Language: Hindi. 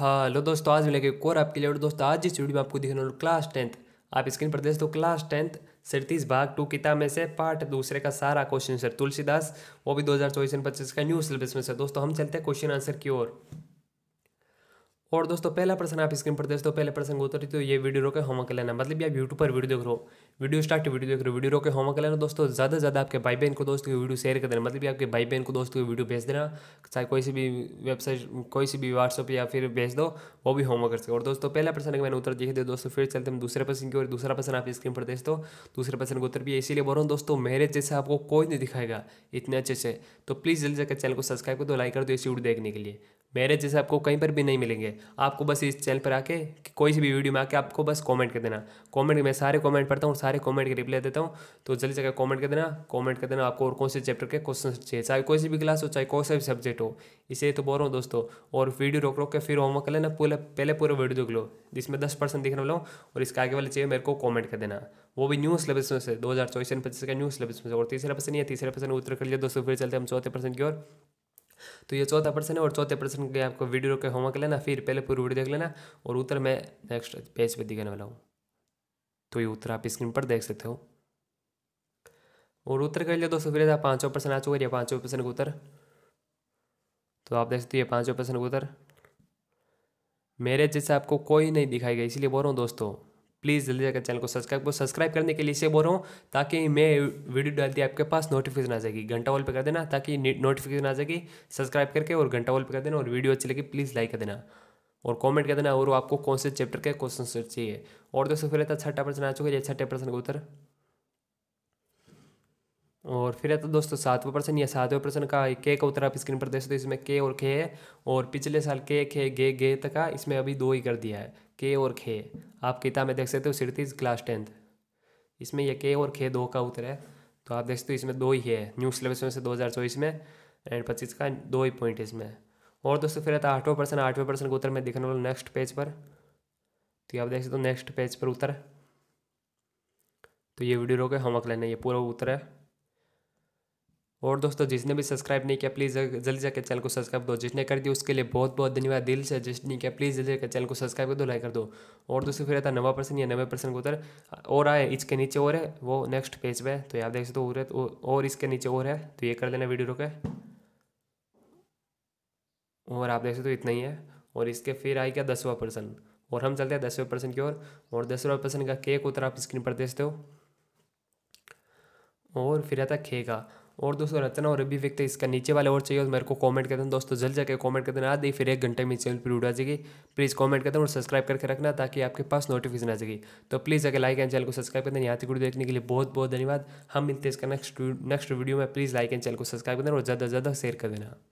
हेलो हाँ, दोस्तों आज मिलेंगे कोर आपके लिए और दोस्तों आज इस वीडियो में आपको दिखने वाला क्लास टेंथ आप स्क्रीन पर देख दो क्लास टेंथ सड़तीस भाग टू किताब में से पार्ट दूसरे का सारा क्वेश्चन सर तुलसीदास वो भी दो हज़ार चौबीस पच्चीस का न्यू सिलेबस में से दोस्तों हम चलते हैं क्वेश्चन आंसर की ओर और दोस्तों पहला प्रश्न आप स्क्रीन पर हो पहले प्रश्न को उतरी तो ये वीडियो रोके होमवर्क लेना मतलब आप यूट्यूब पर वीडियो देख रहे हो वीडियो स्टार्ट वीडियो देख रहे हो वीडियो रोके होमवर्क लेना दोस्तों ज़्यादा से ज़्यादा आपके भाई बहन को दोस्तों की वीडियो शेयर कर देना मतलब आपके भाई बहन को दोस्तों की वीडियो भेज देना चाहे कोई सी भी वेबसाइट कोई सी भी व्हाट्सअप या फिर भेज दो वो भी होमवर्क कर सके और दोस्तों पहला प्रश्न का मैंने उत्तर देख दिया दोस्तों फिर चलते हम दूसरे प्रश्न की और दूसरा प्रश्न आप स्क्रीन पर देख दो दूसरे प्रश्न का उत्तर भी इसीलिए बोल रहा हूँ दोस्तों मेरे जैसे आपको कोई नहीं दिखाएगा इतने अच्छे से तो प्लीज़ जल्दी जाकर चैनल को सब्सक्राइब कर दो लाइक कर दो इसी वीडियो देखने के लिए मेरे जैसे आपको कहीं पर भी नहीं मिलेंगे आपको बस इस चैनल पर आके कोई सी भी वीडियो में आके आपको बस कमेंट कर देना कमेंट मैं सारे कमेंट पढ़ता हूँ सारे कमेंट के रिप्लाई देता हूँ तो जल्दी जगह कमेंट कर देना कमेंट कर देना आपको और कौन से चैप्टर के क्वेश्चन चाहिए चाहे कोई सी भी क्लास हो चाहे कोई सा भी सब्जेक्ट हो इसे तो बोल रहा हूँ दोस्तों और वीडियो रोक रोक के फिर होमवर्क कर लेना पूरे पहले पूरा वीडियो देख लो जिसमें दस परसेंट दिखने वाला हूँ और इसके आगे वाले चाहिए मेरे को कॉमेंट कर देना वो भी न्यू सिलेबस में से दो हज़ार चौबीस पच्चीस का न्यू सिलेबस में से और तीसरा पर्सन या तीसरा पर्सन उत्तर कर लिया दोस्तों फिर चलते हम चौथे पर्सन की ओर तो ये चौथा प्रश्न है और चौथे प्रश्न के आपको वीडियो के होमवर्क लेना फिर पहले पूरी वीडियो देख लेना और उत्तर मैं नेक्स्ट पेज पर पे दिखाने वाला हूँ तो ये उत्तर आप स्क्रीन पर देख सकते हो और उत्तर कर लिया दोस्तों फिर पाँचों प्रश्न आ चुका है पाँचों प्रश्न का उत्तर तो आप देख सकते हो ये पाँचों प्रश्न का उत्तर मेरे जैसे आपको कोई नहीं दिखाई गया इसलिए बोल रहा हूँ दोस्तों प्लीज़ जल्दी जाकर चैनल को सब्सक्राइब को सब्सक्राइब करने के लिए इसे बोल रहा हूँ ताकि मैं वीडियो डालती आपके पास नोटिफिकेशन आ जाएगी घंटा वॉल पे कर देना ताकि नोटिफिकेशन आ जाएगी सब्सक्राइब करके और घंटा वॉल पे कर देना और वीडियो अच्छी लगी प्लीज़ लाइक कर देना और कमेंट कर देना और आपको कौन से चैप्टर के क्वेश्चन चाहिए और दोस्तों फिर तो अच्छा टेपर्सन आ आ चुके अच्छा टाइपर का उत्तर और फिर है तो दोस्तों सातवें प्रश्न या सातवें प्रश्न का के का उत्तर आप स्क्रीन पर देख सकते हो इसमें के और खे है और पिछले साल के खे गे गे तक का इसमें अभी दो ही कर दिया है के और खे आप किताब में देख सकते हो सिरतीस क्लास टेंथ इसमें यह के और खे दो का उत्तर है तो आप देख सकते हो इसमें दो ही है न्यू सिलेबस में से दो हज़ार चौबीस में एंड पच्चीस का दो ही पॉइंट इसमें और दोस्तों फिर आता आठवें प्रश्न आठवें प्रश्न का उत्तर मैं दिखने वाला नेक्स्ट पेज पर तो आप देख सकते हो नेक्स्ट पेज पर उत्तर तो ये वीडियो रोके होमवर्क लेना ये पूरा उत्तर है और दोस्तों जिसने भी सब्सक्राइब नहीं किया प्लीज़ जल्दी जाकर चैनल को सब्सक्राइब दो जिसने कर दिया उसके लिए बहुत बहुत धन्यवाद दिल से जिसने किया प्लीज़ जल्दी जाकर चैनल को सब्सक्राइब कर दो लाइक कर दो और दोस्तों फिर आता नवा परसेंट या पर्सन परसेंट उतर और आए इसके नीचे और है वो नेक्स्ट पेज पर तो आप देख सकते हो तो, और इसके नीचे और है तो ये कर देना वीडियो रोके और आप देख सकते हो इतना ही है और इसके फिर आई क्या दसवा परसेंट और हम चलते हैं दसवें परसेंट की ओर और दसवा परसेंट का केक उतर आप स्क्रीन पर देखते हो और फिर आता है खे का और दोस्तों रचना और व्यक्ति इसका नीचे वाले और चाहिए और मेरे को कमेंट कर देना दोस्तों जल्द जाकर कमेंट कर देना आदि फिर एक घंटे में चैनल पर उड़ा जाएगी प्लीज़ कमेंट कर देना और सब्सक्राइब करके रखना ताकि आपके पास नोटिफिकेशन आ जाएगी तो प्लीज़ अगर लाइक एंड चैनल को सब्सक्राइब कर देना यहाँ तक देखने के लिए बहुत बहुत धन्यवाद हम मिलते इसका नेक्स्ट नेक्स्ट वीडियो में प्लीज़ लाइक एंड चैनल को सब्सक्राइब कर देना और ज़्यादा से ज़्यादा शेयर कर देना